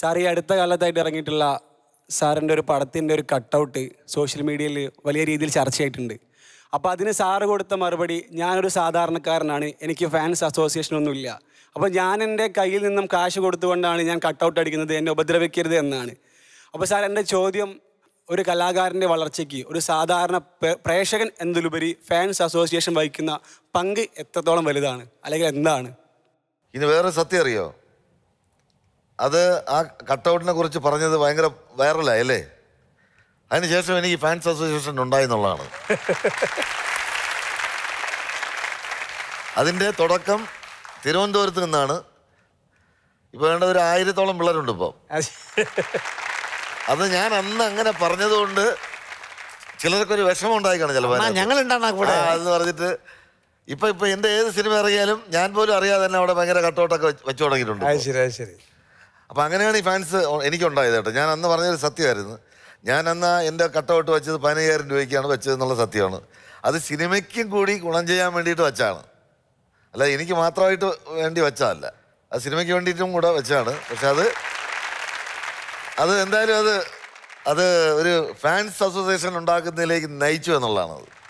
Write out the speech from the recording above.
sir ഈ അടുത്ത കാലത്തായിട്ട് ഇറങ്ങിയിട്ടുള്ള സാറിൻ്റെ ഒരു പടത്തിൻ്റെ ഒരു കട്ടൗട്ട് സോഷ്യൽ മീഡിയയിൽ വലിയ രീതിയിൽ ചർച്ചയായിട്ടുണ്ട് അപ്പോൾ അതിന് സാറ് കൊടുത്ത മറുപടി ഞാനൊരു സാധാരണക്കാരനാണ് എനിക്ക് ഫാൻസ് അസോസിയേഷനൊന്നുമില്ല അപ്പോൾ ഞാൻ എൻ്റെ കയ്യിൽ നിന്നും കാശ് കൊടുത്തുകൊണ്ടാണ് ഞാൻ കട്ടൗട്ട് അടിക്കുന്നത് എന്നെ ഉപദ്രവിക്കരുത് എന്നാണ് അപ്പോൾ സാർ എൻ്റെ ചോദ്യം ഒരു കലാകാരൻ്റെ വളർച്ചയ്ക്ക് ഒരു സാധാരണ പ്രേക്ഷകൻ എന്നതിലുപരി ഫാൻസ് അസോസിയേഷൻ വഹിക്കുന്ന പങ്ക് എത്രത്തോളം വലുതാണ് അല്ലെങ്കിൽ എന്താണ് ഇത് വേറെ സത്യം അറിയോ അത് ആ കട്ടൗട്ടിനെ കുറിച്ച് പറഞ്ഞത് ഭയങ്കര വൈറലായി അല്ലേ അതിനുശേഷം എനിക്ക് ഫാൻസ് അസോസിയേഷൻ ഉണ്ടായി എന്നുള്ളതാണ് അതിൻ്റെ തുടക്കം തിരുവനന്തപുരത്ത് നിന്നാണ് ഇപ്പൊ വേണ്ട ഒരു ആയിരത്തോളം പിള്ളേരുണ്ട് ഇപ്പോൾ അത് ഞാൻ അന്ന് അങ്ങനെ പറഞ്ഞതുകൊണ്ട് ചിലർക്കൊരു വിഷമം ഉണ്ടായിക്കാണ് ചിലപ്പോൾ ഞങ്ങൾ അതെന്ന് പറഞ്ഞിട്ട് ഇപ്പൊ ഇപ്പൊ എന്റെ ഏത് സിനിമ ഇറങ്ങിയാലും ഞാൻ പോലും അറിയാതെ തന്നെ അവിടെ ഭയങ്കര കട്ടൗട്ടൊക്കെ വെച്ചു തുടങ്ങിയിട്ടുണ്ട് ശരി ശരി അപ്പോൾ അങ്ങനെയാണ് ഈ ഫാൻസ് എനിക്കുണ്ടായത് കേട്ടോ ഞാൻ അന്ന് പറഞ്ഞൊരു സത്യമായിരുന്നു ഞാൻ അന്ന് എൻ്റെ കട്ടൗട്ട് വെച്ചത് പതിനയ്യായിരം രൂപയ്ക്കാണ് വെച്ചത് എന്നുള്ള സത്യമാണ് അത് സിനിമയ്ക്കും കൂടി ഗുണം ചെയ്യാൻ വേണ്ടിയിട്ട് വെച്ചാണ് അല്ല എനിക്ക് മാത്രമായിട്ട് വേണ്ടി വെച്ചതല്ല അത് സിനിമയ്ക്ക് വേണ്ടിയിട്ടും കൂടെ വെച്ചാണ് പക്ഷെ അത് അത് എന്തായാലും അത് അത് ഒരു ഫാൻസ് അസോസിയേഷൻ ഉണ്ടാക്കുന്നതിലേക്ക് നയിച്ചു എന്നുള്ളതാണ് അത്